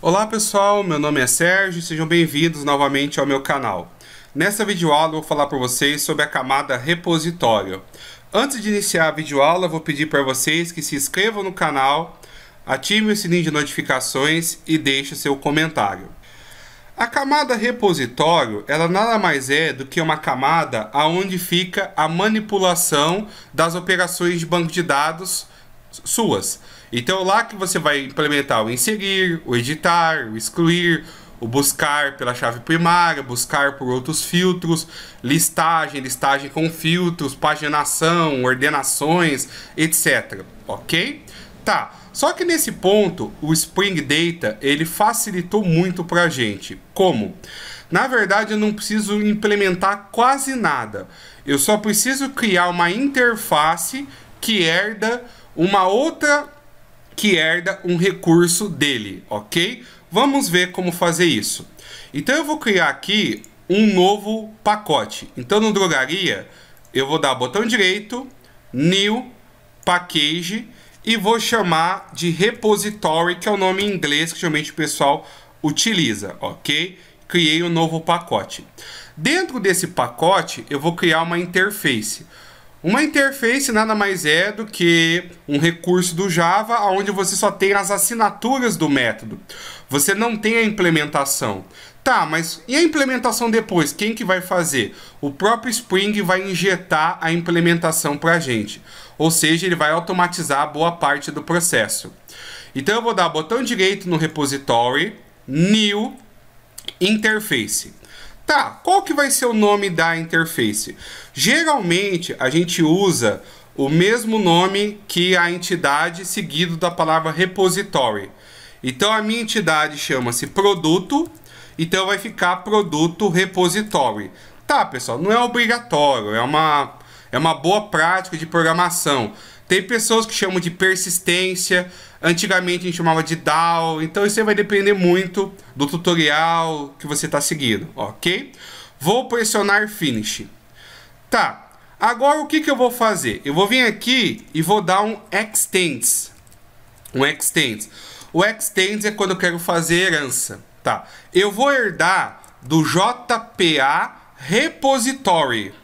Olá pessoal, meu nome é Sérgio e sejam bem-vindos novamente ao meu canal. Nesta videoaula eu vou falar para vocês sobre a camada repositório. Antes de iniciar a videoaula, eu vou pedir para vocês que se inscrevam no canal, ativem o sininho de notificações e deixem seu comentário. A camada repositório, ela nada mais é do que uma camada aonde fica a manipulação das operações de banco de dados suas. Então é lá que você vai implementar o inserir, o editar, o excluir, o buscar pela chave primária, buscar por outros filtros, listagem, listagem com filtros, paginação, ordenações, etc. Ok? Tá. Só que nesse ponto o Spring Data ele facilitou muito para a gente. Como? Na verdade, eu não preciso implementar quase nada. Eu só preciso criar uma interface que herda uma outra que herda um recurso dele, ok? Vamos ver como fazer isso. Então eu vou criar aqui um novo pacote. Então no drogaria eu vou dar botão direito, new package e vou chamar de repository, que é o nome em inglês que geralmente o pessoal utiliza, ok? Criei um novo pacote. Dentro desse pacote eu vou criar uma interface. Uma interface nada mais é do que um recurso do Java onde você só tem as assinaturas do método. Você não tem a implementação. Tá, mas e a implementação depois? Quem que vai fazer? O próprio Spring vai injetar a implementação para a gente. Ou seja, ele vai automatizar boa parte do processo. Então eu vou dar botão direito no repository, New, Interface. Tá, qual que vai ser o nome da interface? Geralmente a gente usa o mesmo nome que a entidade seguido da palavra repository. Então a minha entidade chama-se produto, então vai ficar produto repository. Tá, pessoal, não é obrigatório, é uma é uma boa prática de programação. Tem pessoas que chamam de persistência, antigamente a gente chamava de DAO, então isso vai depender muito do tutorial que você está seguindo, ok? Vou pressionar Finish. Tá, agora o que, que eu vou fazer? Eu vou vir aqui e vou dar um extends. Um extends. O extends é quando eu quero fazer herança, tá? Eu vou herdar do JPA Repository.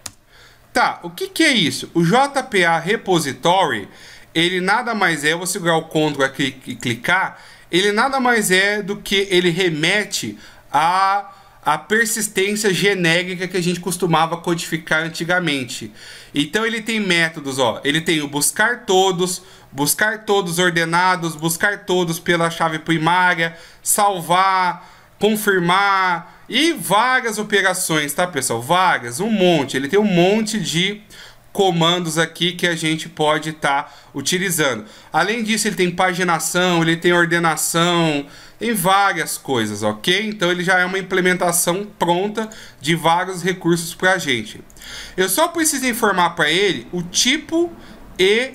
Tá, o que, que é isso? O JPA Repository, ele nada mais é, vou segurar o CTRL aqui e clicar, ele nada mais é do que ele remete a a persistência genérica que a gente costumava codificar antigamente. Então ele tem métodos, ó. Ele tem o buscar todos, buscar todos ordenados, buscar todos pela chave primária, salvar, confirmar e várias operações, tá, pessoal? Várias, um monte. Ele tem um monte de comandos aqui que a gente pode estar tá utilizando. Além disso, ele tem paginação, ele tem ordenação, tem várias coisas, ok? Então ele já é uma implementação pronta de vários recursos para a gente. Eu só preciso informar para ele o tipo e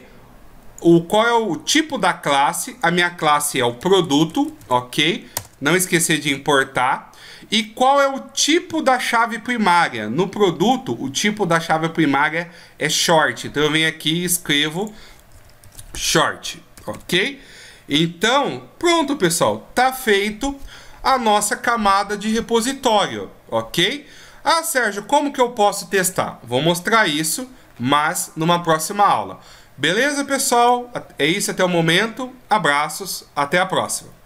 o qual é o tipo da classe. A minha classe é o produto, ok? não esquecer de importar. E qual é o tipo da chave primária? No produto, o tipo da chave primária é short. Então eu venho aqui e escrevo short, ok? Então, pronto, pessoal, tá feito a nossa camada de repositório, ok? Ah, Sérgio, como que eu posso testar? Vou mostrar isso, mas numa próxima aula. Beleza, pessoal? É isso até o momento. Abraços, até a próxima.